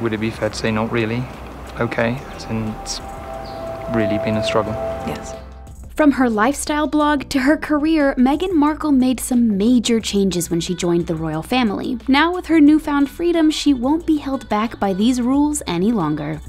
would it be fair to say not really okay, it's really been a struggle? Yes. From her lifestyle blog to her career, Meghan Markle made some major changes when she joined the royal family. Now, with her newfound freedom, she won't be held back by these rules any longer.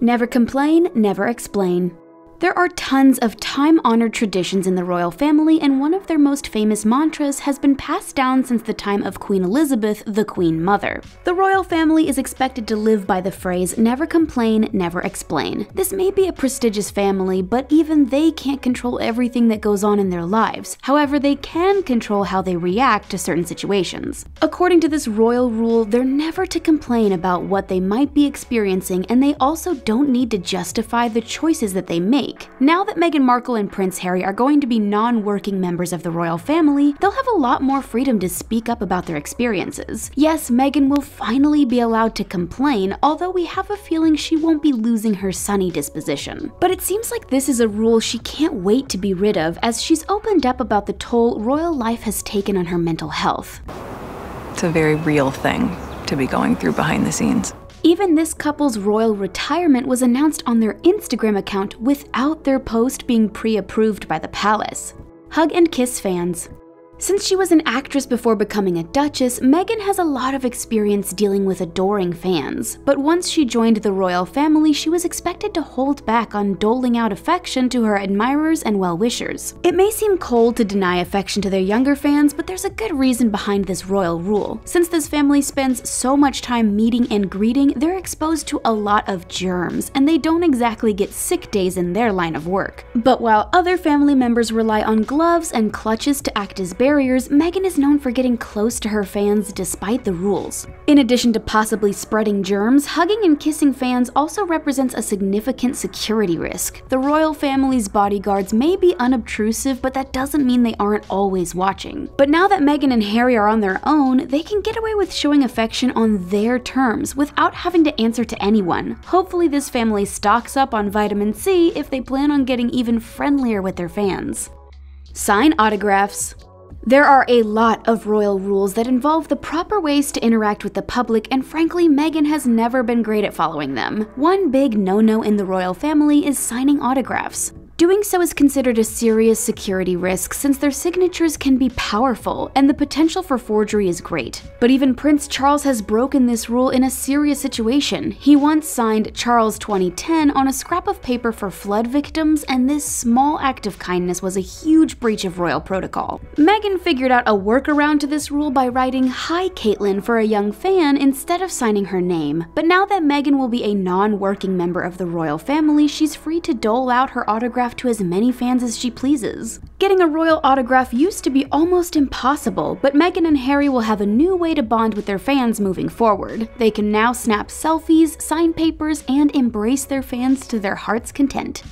Never complain, never explain. There are tons of time honored traditions in the royal family, and one of their most famous mantras has been passed down since the time of Queen Elizabeth, the Queen Mother. The royal family is expected to live by the phrase never complain, never explain. This may be a prestigious family, but even they can't control everything that goes on in their lives. However, they can control how they react to certain situations. According to this royal rule, they're never to complain about what they might be experiencing, and they also don't need to justify the choices that they make week. Now that Meghan Markle and Prince Harry are going to be non-working members of the royal family, they'll have a lot more freedom to speak up about their experiences. Yes, Meghan will finally be allowed to complain, although we have a feeling she won't be losing her sunny disposition. But it seems like this is a rule she can't wait to be rid of as she's opened up about the toll royal life has taken on her mental health. It's a very real thing to be going through behind the scenes. Even this couple's royal retirement was announced on their Instagram account without their post being pre approved by the palace. Hug and Kiss fans, since she was an actress before becoming a duchess, Meghan has a lot of experience dealing with adoring fans, but once she joined the royal family, she was expected to hold back on doling out affection to her admirers and well-wishers. It may seem cold to deny affection to their younger fans, but there's a good reason behind this royal rule. Since this family spends so much time meeting and greeting, they're exposed to a lot of germs, and they don't exactly get sick days in their line of work. But while other family members rely on gloves and clutches to act as barriers, barriers, Megan is known for getting close to her fans despite the rules. In addition to possibly spreading germs, hugging and kissing fans also represents a significant security risk. The royal family's bodyguards may be unobtrusive, but that doesn't mean they aren't always watching. But now that Meghan and Harry are on their own, they can get away with showing affection on their terms without having to answer to anyone. Hopefully this family stocks up on vitamin C if they plan on getting even friendlier with their fans. Sign autographs. There are a lot of royal rules that involve the proper ways to interact with the public, and frankly, Meghan has never been great at following them. One big no no in the royal family is signing autographs. Doing so is considered a serious security risk since their signatures can be powerful and the potential for forgery is great. But even Prince Charles has broken this rule in a serious situation. He once signed Charles 2010 on a scrap of paper for flood victims, and this small act of kindness was a huge breach of royal protocol. Meghan figured out a workaround to this rule by writing Hi Caitlin for a young fan instead of signing her name. But now that Meghan will be a non-working member of the royal family, she's free to dole out her autograph autograph to as many fans as she pleases. Getting a royal autograph used to be almost impossible, but Meghan and Harry will have a new way to bond with their fans moving forward. They can now snap selfies, sign papers, and embrace their fans to their heart's content.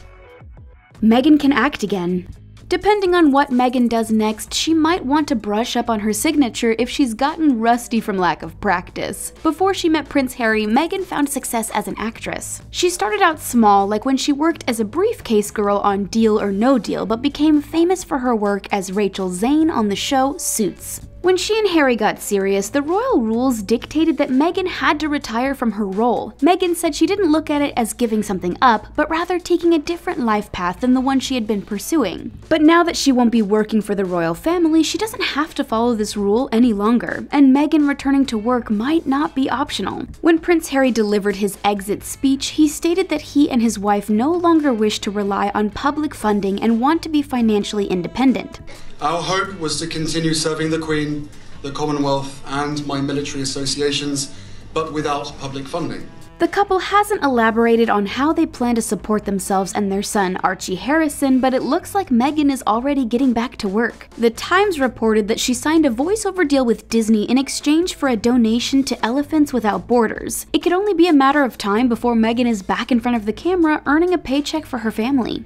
Meghan can act again. Depending on what Megan does next, she might want to brush up on her signature if she's gotten rusty from lack of practice. Before she met Prince Harry, Megan found success as an actress. She started out small, like when she worked as a briefcase girl on Deal or No Deal, but became famous for her work as Rachel Zane on the show Suits. When she and Harry got serious, the royal rules dictated that Meghan had to retire from her role. Meghan said she didn't look at it as giving something up, but rather taking a different life path than the one she had been pursuing. But now that she won't be working for the royal family, she doesn't have to follow this rule any longer, and Meghan returning to work might not be optional. When Prince Harry delivered his exit speech, he stated that he and his wife no longer wish to rely on public funding and want to be financially independent. Our hope was to continue serving the Queen, the Commonwealth, and my military associations, but without public funding. The couple hasn't elaborated on how they plan to support themselves and their son, Archie Harrison, but it looks like Meghan is already getting back to work. The Times reported that she signed a voiceover deal with Disney in exchange for a donation to Elephants Without Borders. It could only be a matter of time before Meghan is back in front of the camera earning a paycheck for her family.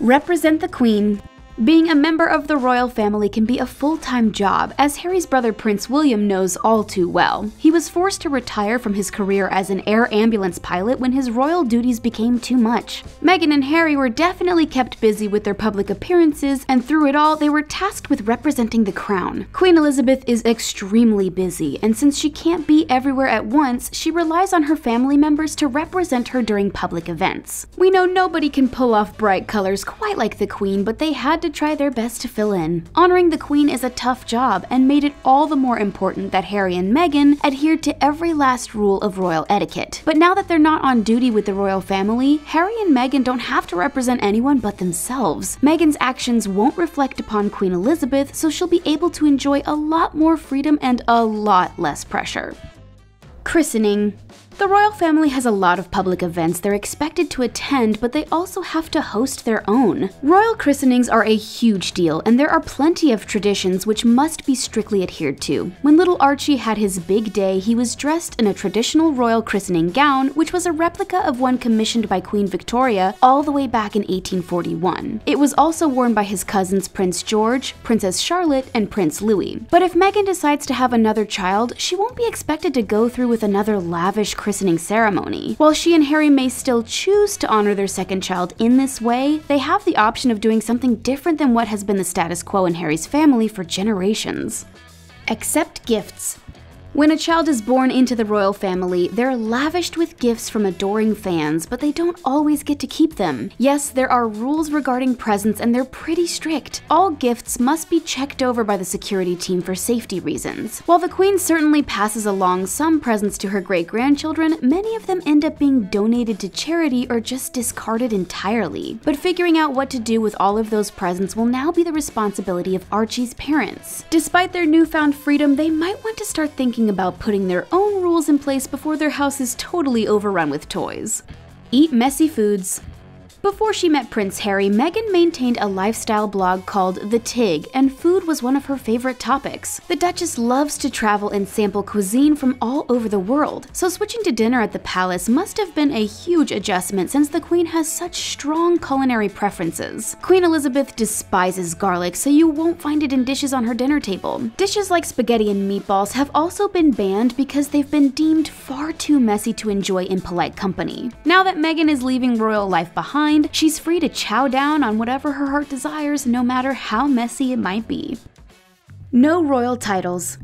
Represent the Queen, being a member of the royal family can be a full time job, as Harry's brother Prince William knows all too well. He was forced to retire from his career as an air ambulance pilot when his royal duties became too much. Meghan and Harry were definitely kept busy with their public appearances, and through it all, they were tasked with representing the crown. Queen Elizabeth is extremely busy, and since she can't be everywhere at once, she relies on her family members to represent her during public events. We know nobody can pull off bright colors quite like the Queen, but they had had to try their best to fill in. Honoring the Queen is a tough job and made it all the more important that Harry and Meghan adhered to every last rule of royal etiquette. But now that they're not on duty with the royal family, Harry and Meghan don't have to represent anyone but themselves. Meghan's actions won't reflect upon Queen Elizabeth, so she'll be able to enjoy a lot more freedom and a lot less pressure. Christening the royal family has a lot of public events they're expected to attend, but they also have to host their own. Royal christenings are a huge deal, and there are plenty of traditions which must be strictly adhered to. When little Archie had his big day, he was dressed in a traditional royal christening gown, which was a replica of one commissioned by Queen Victoria all the way back in 1841. It was also worn by his cousins Prince George, Princess Charlotte, and Prince Louis. But if Meghan decides to have another child, she won't be expected to go through with another lavish christening christening ceremony. While she and Harry may still choose to honor their second child in this way, they have the option of doing something different than what has been the status quo in Harry's family for generations. Accept gifts. When a child is born into the royal family, they're lavished with gifts from adoring fans, but they don't always get to keep them. Yes, there are rules regarding presents and they're pretty strict. All gifts must be checked over by the security team for safety reasons. While the queen certainly passes along some presents to her great-grandchildren, many of them end up being donated to charity or just discarded entirely. But figuring out what to do with all of those presents will now be the responsibility of Archie's parents. Despite their newfound freedom, they might want to start thinking thinking about putting their own rules in place before their house is totally overrun with toys. Eat messy foods, before she met Prince Harry, Meghan maintained a lifestyle blog called The Tig, and food was one of her favorite topics. The Duchess loves to travel and sample cuisine from all over the world, so switching to dinner at the palace must have been a huge adjustment since the Queen has such strong culinary preferences. Queen Elizabeth despises garlic, so you won't find it in dishes on her dinner table. Dishes like spaghetti and meatballs have also been banned because they've been deemed far too messy to enjoy in polite company. Now that Meghan is leaving royal life behind, mind, she's free to chow down on whatever her heart desires no matter how messy it might be. No royal titles.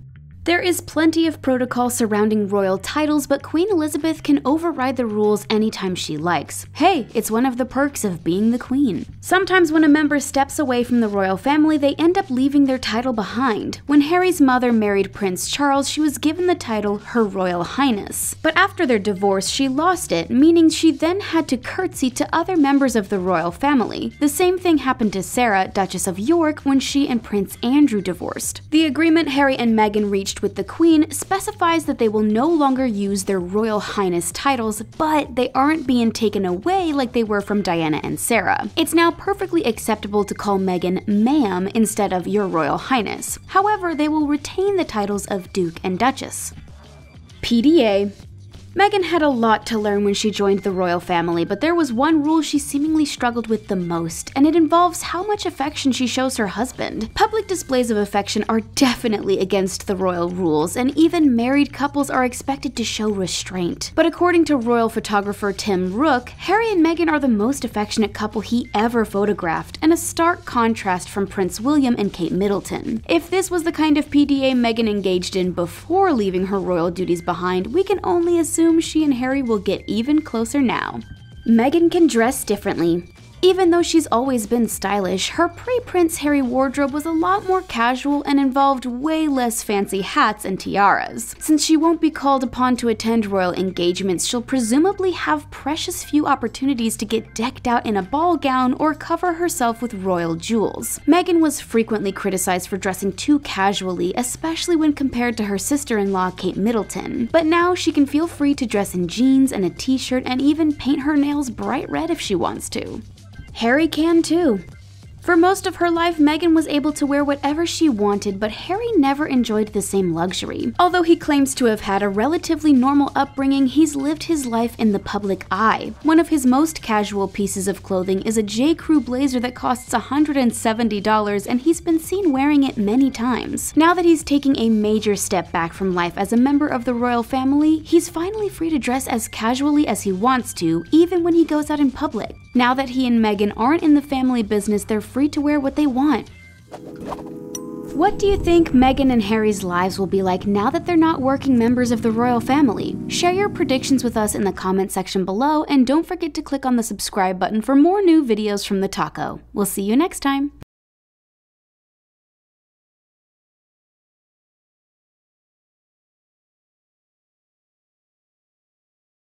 There is plenty of protocol surrounding royal titles, but Queen Elizabeth can override the rules anytime she likes. Hey, it's one of the perks of being the Queen. Sometimes when a member steps away from the royal family, they end up leaving their title behind. When Harry's mother married Prince Charles, she was given the title Her Royal Highness. But after their divorce, she lost it, meaning she then had to curtsy to other members of the royal family. The same thing happened to Sarah, Duchess of York, when she and Prince Andrew divorced. The agreement Harry and Meghan reached with the Queen specifies that they will no longer use their Royal Highness titles, but they aren't being taken away like they were from Diana and Sarah. It's now perfectly acceptable to call Meghan ma'am instead of your Royal Highness. However, they will retain the titles of Duke and Duchess. PDA Meghan had a lot to learn when she joined the royal family, but there was one rule she seemingly struggled with the most, and it involves how much affection she shows her husband. Public displays of affection are definitely against the royal rules, and even married couples are expected to show restraint. But according to royal photographer Tim Rook, Harry and Meghan are the most affectionate couple he ever photographed, and a stark contrast from Prince William and Kate Middleton. If this was the kind of PDA Meghan engaged in before leaving her royal duties behind, we can only assume assume she and Harry will get even closer now. Meghan can dress differently. Even though she's always been stylish, her pre-Prince Harry wardrobe was a lot more casual and involved way less fancy hats and tiaras. Since she won't be called upon to attend royal engagements, she'll presumably have precious few opportunities to get decked out in a ball gown or cover herself with royal jewels. Meghan was frequently criticized for dressing too casually, especially when compared to her sister-in-law Kate Middleton. But now she can feel free to dress in jeans and a t-shirt and even paint her nails bright red if she wants to. Harry can too. For most of her life, Meghan was able to wear whatever she wanted, but Harry never enjoyed the same luxury. Although he claims to have had a relatively normal upbringing, he's lived his life in the public eye. One of his most casual pieces of clothing is a J. Crew blazer that costs $170, and he's been seen wearing it many times. Now that he's taking a major step back from life as a member of the royal family, he's finally free to dress as casually as he wants to, even when he goes out in public. Now that he and Meghan aren't in the family business, they're free to wear what they want. What do you think Meghan and Harry's lives will be like now that they're not working members of the royal family? Share your predictions with us in the comment section below and don't forget to click on the subscribe button for more new videos from the Taco. We'll see you next time!